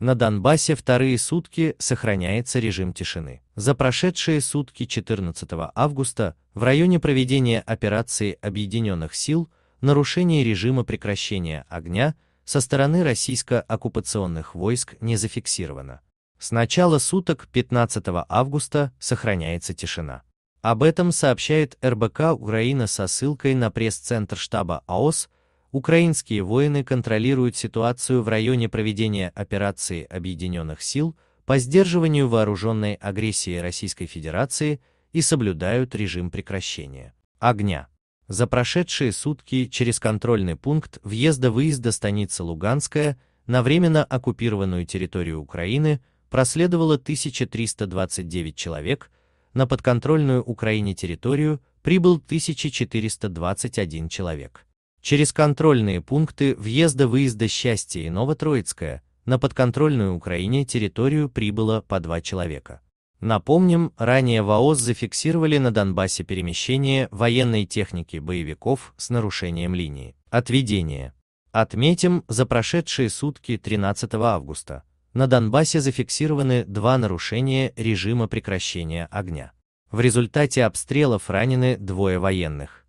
На Донбассе вторые сутки сохраняется режим тишины. За прошедшие сутки 14 августа в районе проведения операции Объединенных сил нарушений режима прекращения огня со стороны российско-оккупационных войск не зафиксировано. С начала суток 15 августа сохраняется тишина. Об этом сообщает РБК Украина со ссылкой на пресс-центр штаба АОС Украинские воины контролируют ситуацию в районе проведения операции Объединенных сил по сдерживанию вооруженной агрессии Российской Федерации и соблюдают режим прекращения огня. За прошедшие сутки через контрольный пункт въезда-выезда станицы Луганская на временно оккупированную территорию Украины проследовало 1329 человек, на подконтрольную Украине территорию прибыл 1421 человек через контрольные пункты въезда-выезда Счастье и Новотроицкое на подконтрольную Украине территорию прибыло по два человека. Напомним, ранее ВАОЗ зафиксировали на Донбассе перемещение военной техники боевиков с нарушением линии Отведение. Отметим, за прошедшие сутки 13 августа на Донбассе зафиксированы два нарушения режима прекращения огня. В результате обстрелов ранены двое военных.